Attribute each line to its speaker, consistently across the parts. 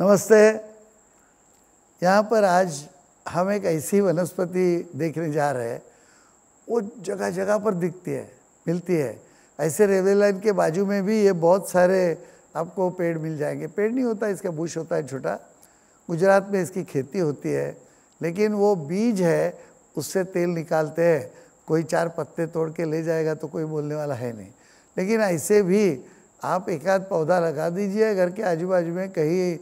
Speaker 1: नमस्ते यहाँ पर आज हम एक ऐसी वनस्पति देखने जा रहे हैं वो जगह जगह पर दिखती है मिलती है ऐसे रेलवे लाइन के बाजू में भी ये बहुत सारे आपको पेड़ मिल जाएंगे पेड़ नहीं होता इसका बुश होता है छोटा गुजरात में इसकी खेती होती है लेकिन वो बीज है उससे तेल निकालते हैं कोई चार पत्ते तोड़ के ले जाएगा तो कोई बोलने वाला है नहीं लेकिन ऐसे भी आप एक आध पौधा लगा दीजिए घर के आजू बाजू में कहीं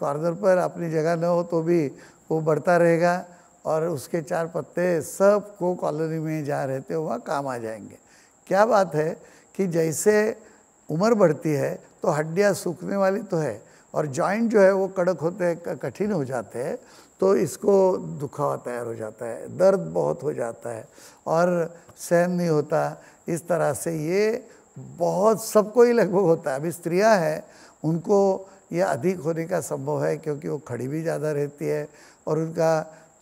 Speaker 1: कॉर्नर पर अपनी जगह न हो तो भी वो बढ़ता रहेगा और उसके चार पत्ते सब को कॉलोनी में जा रहे थे वहाँ काम आ जाएंगे क्या बात है कि जैसे उम्र बढ़ती है तो हड्डियाँ सूखने वाली तो है और जॉइंट जो है वो कड़क होते हैं कठिन हो जाते हैं तो इसको दुखावा तैयार हो जाता है दर्द बहुत हो जाता है और सहन नहीं होता इस तरह से ये बहुत सबको ही लगभग होता है अभी स्त्रियाँ हैं उनको ये अधिक होने का संभव है क्योंकि वो खड़ी भी ज़्यादा रहती है और उनका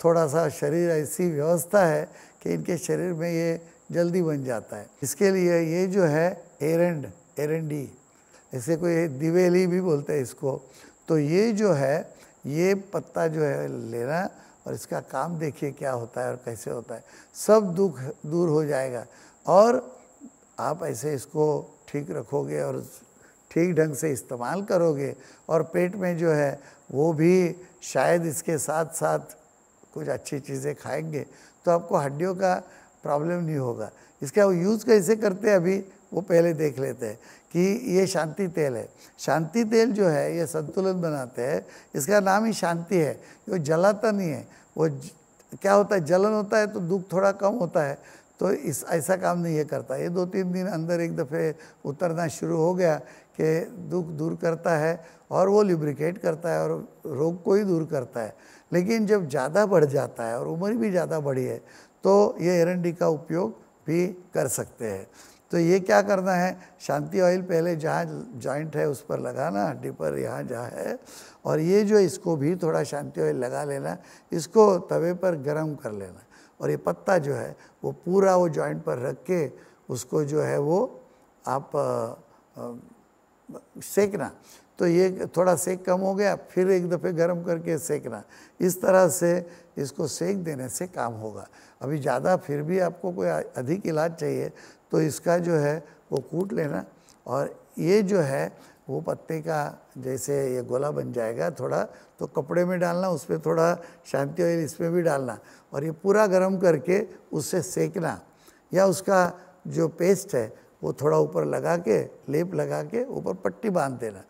Speaker 1: थोड़ा सा शरीर ऐसी व्यवस्था है कि इनके शरीर में ये जल्दी बन जाता है इसके लिए ये जो है एरेंड एरेंडी ऐसे कोई दिवेली भी बोलते हैं इसको तो ये जो है ये पत्ता जो है लेना और इसका काम देखिए क्या होता है और कैसे होता है सब दुख दूर हो जाएगा और आप ऐसे इसको ठीक रखोगे और ठीक ढंग से इस्तेमाल करोगे और पेट में जो है वो भी शायद इसके साथ साथ कुछ अच्छी चीज़ें खाएंगे तो आपको हड्डियों का प्रॉब्लम नहीं होगा इसका यूज़ कैसे करते हैं अभी वो पहले देख लेते हैं कि ये शांति तेल है शांति तेल जो है ये संतुलन बनाते हैं इसका नाम ही शांति है जो जलाता नहीं है वो क्या होता है जलन होता है तो दुख थोड़ा कम होता है तो इस ऐसा काम नहीं है करता ये दो तीन दिन अंदर एक दफ़े उतरना शुरू हो गया कि दुख दूर करता है और वो लिब्रिकेट करता है और रोग को ही दूर करता है लेकिन जब ज़्यादा बढ़ जाता है और उम्र भी ज़्यादा बढ़ी है तो ये एरंडी का उपयोग भी कर सकते हैं तो ये क्या करना है शांति ऑयल पहले जहाँ जॉइंट है उस पर लगाना हड्डी पर यहाँ जहाँ है और ये जो इसको भी थोड़ा शांति ऑयल लगा लेना इसको तवे पर गर्म कर लेना और ये पत्ता जो है वो पूरा वो जॉइंट पर रख के उसको जो है वो आप सेकना तो ये थोड़ा सेक कम हो गया फिर एक दफ़े गर्म करके सेकना इस तरह से इसको सेक देने से काम होगा अभी ज़्यादा फिर भी आपको कोई अधिक इलाज चाहिए तो इसका जो है वो कूट लेना और ये जो है वो पत्ते का जैसे ये गोला बन जाएगा थोड़ा तो कपड़े में डालना उस पर थोड़ा शांति ऑयल इसमें भी डालना और ये पूरा गर्म करके उससे सेकना या उसका जो पेस्ट है वो थोड़ा ऊपर लगा के लेप लगा के ऊपर पट्टी बांध देना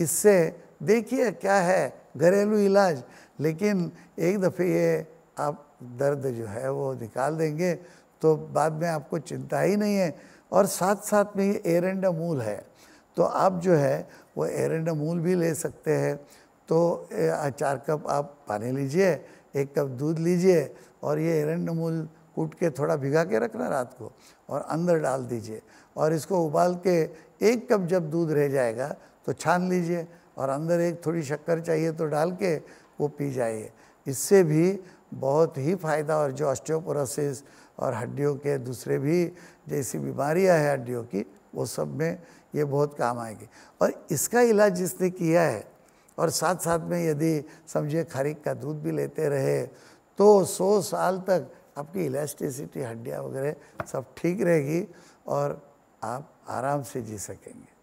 Speaker 1: इससे देखिए क्या है घरेलू इलाज लेकिन एक दफ़े ये आप दर्द जो है वो निकाल देंगे तो बाद में आपको चिंता ही नहीं है और साथ साथ में ये एरेंडा मूल है तो आप जो है वो एरन मूल भी ले सकते हैं तो चार कप आप पानी लीजिए एक कप दूध लीजिए और ये एरन मूल कूट के थोड़ा भिगा के रखना रात को और अंदर डाल दीजिए और इसको उबाल के एक कप जब दूध रह जाएगा तो छान लीजिए और अंदर एक थोड़ी शक्कर चाहिए तो डाल के वो पी जाइए इससे भी बहुत ही फ़ायदा और जो ऑस्टियोपोरोसिस और हड्डियों के दूसरे भी जैसी बीमारियां हैं हड्डियों की वो सब में ये बहुत काम आएगी और इसका इलाज जिसने किया है और साथ साथ में यदि समझिए खारिक का दूध भी लेते रहे तो 100 साल तक आपकी इलास्टिसिटी हड्डियाँ वगैरह सब ठीक रहेगी और आप आराम से जी सकेंगे